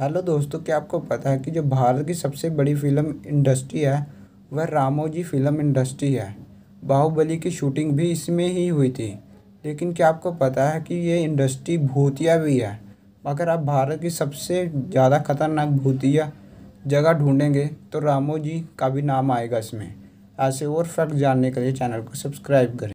hello दोस्तों क्या आपको पता है कि जो भारत की सबसे बड़ी फिल्म इंडस्ट्री है वह रामोजी फिल्म इंडस्ट्री है बाहुबली की शूटिंग भी इसमें ही हुई थी लेकिन क्या आपको पता है कि ये इंडस्ट्री भूतिया भी है अगर आप भारत की सबसे ज़्यादा खतरनाक भूतिया जगह ढूंढेंगे तो रामोजी का भी नाम आएगा इसमें ऐसे और फैक्ट जानने के लिए चैनल को सब्सक्राइब करें